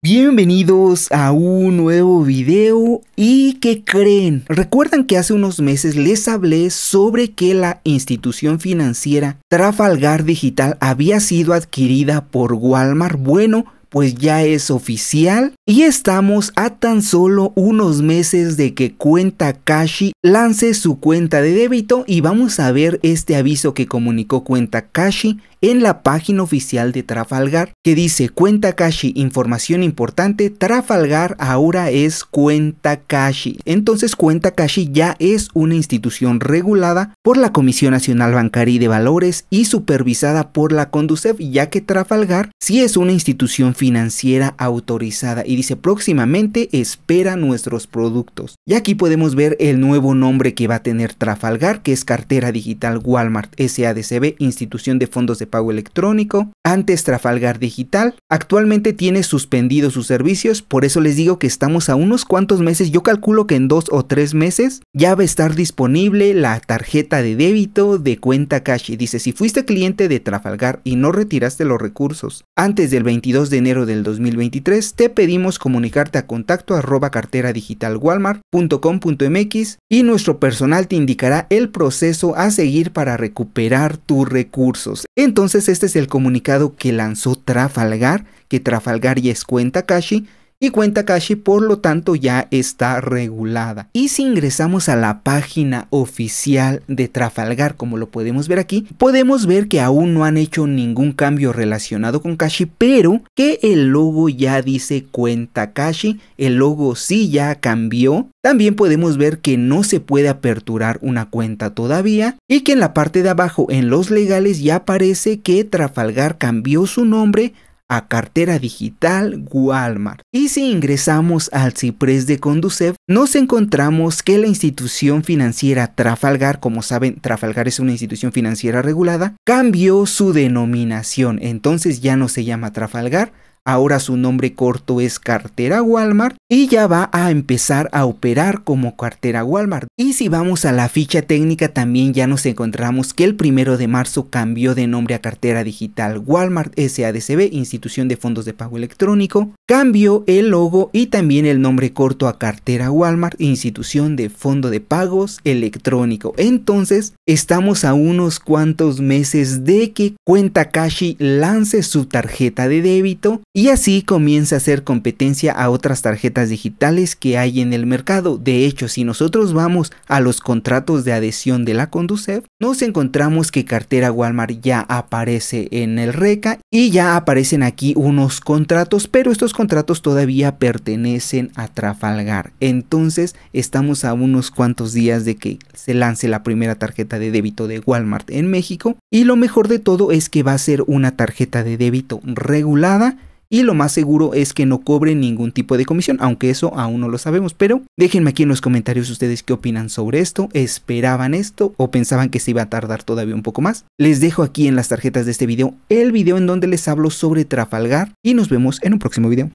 Bienvenidos a un nuevo video y ¿qué creen? Recuerdan que hace unos meses les hablé sobre que la institución financiera Trafalgar Digital había sido adquirida por Walmart. Bueno, pues ya es oficial y estamos a tan solo unos meses de que cuenta Kashi lance su cuenta de débito y vamos a ver este aviso que comunicó cuenta Kashi en la página oficial de Trafalgar que dice Cuenta Cashi, información importante, Trafalgar ahora es Cuenta Cashi. Entonces Cuenta Cashi ya es una institución regulada por la Comisión Nacional Bancaria y de Valores y supervisada por la Conducef, ya que Trafalgar sí es una institución financiera autorizada y dice próximamente espera nuestros productos. Y aquí podemos ver el nuevo nombre que va a tener Trafalgar, que es Cartera Digital Walmart SADCB, Institución de Fondos de pago electrónico, antes Trafalgar Digital, actualmente tiene suspendido sus servicios, por eso les digo que estamos a unos cuantos meses, yo calculo que en dos o tres meses ya va a estar disponible la tarjeta de débito de cuenta cash y dice si fuiste cliente de Trafalgar y no retiraste los recursos antes del 22 de enero del 2023, te pedimos comunicarte a contacto arroba cartera digital walmart.com.mx y nuestro personal te indicará el proceso a seguir para recuperar tus recursos. Entonces, entonces este es el comunicado que lanzó Trafalgar, que Trafalgar y Escuenta Kashi y cuenta Kashi por lo tanto ya está regulada. Y si ingresamos a la página oficial de Trafalgar como lo podemos ver aquí, podemos ver que aún no han hecho ningún cambio relacionado con Kashi pero que el logo ya dice cuenta Kashi, el logo sí ya cambió. También podemos ver que no se puede aperturar una cuenta todavía y que en la parte de abajo en los legales ya aparece que Trafalgar cambió su nombre a cartera digital Walmart. Y si ingresamos al ciprés de Conducev, nos encontramos que la institución financiera Trafalgar, como saben, Trafalgar es una institución financiera regulada, cambió su denominación. Entonces ya no se llama Trafalgar, Ahora su nombre corto es cartera Walmart y ya va a empezar a operar como cartera Walmart. Y si vamos a la ficha técnica también ya nos encontramos que el primero de marzo cambió de nombre a cartera digital Walmart SADCB, institución de fondos de pago electrónico. Cambió el logo y también el nombre corto a cartera Walmart, institución de fondo de pagos electrónico. Entonces estamos a unos cuantos meses de que cuenta Kashi lance su tarjeta de débito y así comienza a hacer competencia a otras tarjetas digitales que hay en el mercado. De hecho, si nosotros vamos a los contratos de adhesión de la Conducef, nos encontramos que cartera Walmart ya aparece en el RECA y ya aparecen aquí unos contratos, pero estos contratos todavía pertenecen a Trafalgar. Entonces, estamos a unos cuantos días de que se lance la primera tarjeta de débito de Walmart en México y lo mejor de todo es que va a ser una tarjeta de débito regulada y lo más seguro es que no cobre ningún tipo de comisión, aunque eso aún no lo sabemos, pero déjenme aquí en los comentarios ustedes qué opinan sobre esto, esperaban esto o pensaban que se iba a tardar todavía un poco más. Les dejo aquí en las tarjetas de este video el video en donde les hablo sobre Trafalgar y nos vemos en un próximo video.